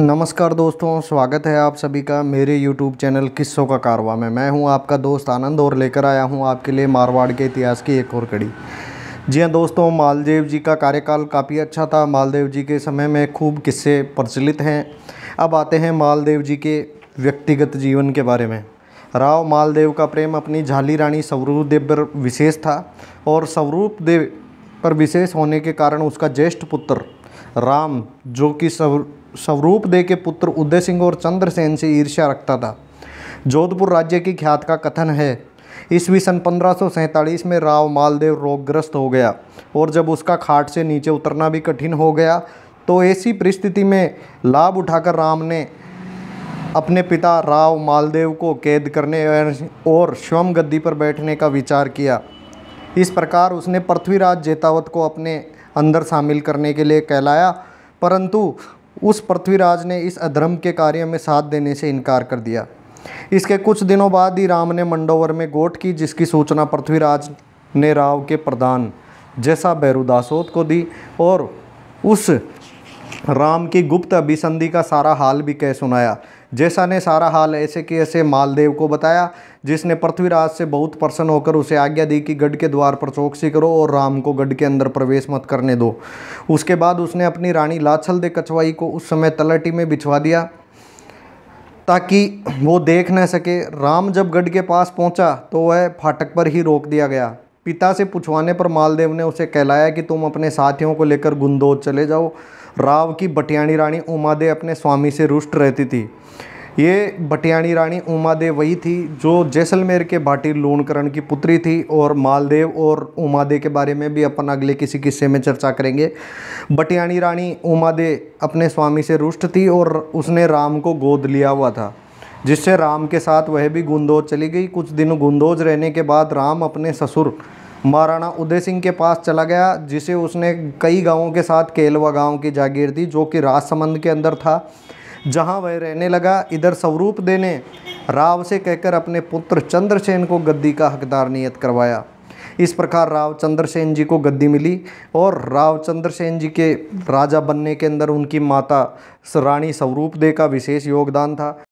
नमस्कार दोस्तों स्वागत है आप सभी का मेरे यूट्यूब चैनल किस्सों का कारवा में मैं हूं आपका दोस्त आनंद और लेकर आया हूं आपके लिए मारवाड़ के इतिहास की एक और कड़ी जी हाँ दोस्तों मालदेव जी का कार्यकाल काफ़ी अच्छा था मालदेव जी के समय में खूब किस्से प्रचलित हैं अब आते हैं मालदेव जी के व्यक्तिगत जीवन के बारे में राव मालदेव का प्रेम अपनी झाली रानी स्वरूप देव पर विशेष था और स्वरूप देव पर विशेष होने के कारण उसका ज्येष्ठ पुत्र राम जो कि स्वरूप स्वरूप दे के पुत्र उदय सिंह और चंद्रसेन से ईर्ष्या रखता था जोधपुर राज्य की ख्यात का कथन है ईस्वी सन पंद्रह में राव मालदेव रोगग्रस्त हो गया और जब उसका खाट से नीचे उतरना भी कठिन हो गया तो ऐसी परिस्थिति में लाभ उठाकर राम ने अपने पिता राव मालदेव को कैद करने और स्वयं गद्दी पर बैठने का विचार किया इस प्रकार उसने पृथ्वीराज जेतावत को अपने अंदर शामिल करने के लिए कहलाया परंतु उस पृथ्वीराज ने इस अधर्म के कार्य में साथ देने से इनकार कर दिया इसके कुछ दिनों बाद ही राम ने मंडोवर में गोट की जिसकी सूचना पृथ्वीराज ने राव के प्रधान जैसा बैरुदासोत को दी और उस राम की गुप्त अभिसंधि का सारा हाल भी कह सुनाया जैसा ने सारा हाल ऐसे कि ऐसे मालदेव को बताया जिसने पृथ्वीराज से बहुत प्रसन्न होकर उसे आज्ञा दी कि गढ़ के द्वार पर चौकसी करो और राम को गढ़ के अंदर प्रवेश मत करने दो उसके बाद उसने अपनी रानी लाछल दे कछवाई को उस समय तलटी में बिछवा दिया ताकि वो देख न सके राम जब गढ़ के पास पहुंचा तो वह फाटक पर ही रोक दिया गया पिता से पूछवाने पर मालदेव ने उसे कहलाया कि तुम अपने साथियों को लेकर गुंदोज चले जाओ राव की बटियाणी रानी उमादे अपने स्वामी से रुष्ट रहती थी ये बटियाणी रानी उमादेव वही थी जो जैसलमेर के भाटी लूणकरण की पुत्री थी और मालदेव और उमादे के बारे में भी अपन अगले किसी किस्से में चर्चा करेंगे बटियाणी रानी उमादे अपने स्वामी से रुष्ट थी और उसने राम को गोद लिया हुआ था जिससे राम के साथ वह भी गुंदोज चली गई कुछ दिन गुंदोज रहने के बाद राम अपने ससुर महाराणा उदय सिंह के पास चला गया जिसे उसने कई गांवों के साथ केलवा गांव की जागीर दी जो कि राजसमंद के अंदर था जहाँ वह रहने लगा इधर स्वरूप देने राव से कहकर अपने पुत्र चंद्रसेन को गद्दी का हकदार नियत करवाया इस प्रकार राव चंद्रसेन जी को गद्दी मिली और राव चंद्रसेन जी के राजा बनने के अंदर उनकी माता रानी स्वरूप दे का विशेष योगदान था